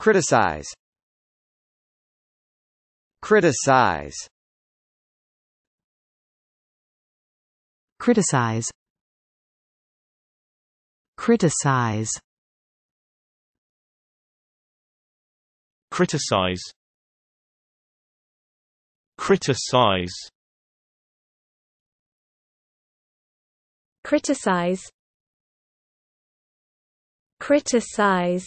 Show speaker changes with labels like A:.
A: Criticize Criticize Criticize Criticize Criticize Criticize Criticize Criticize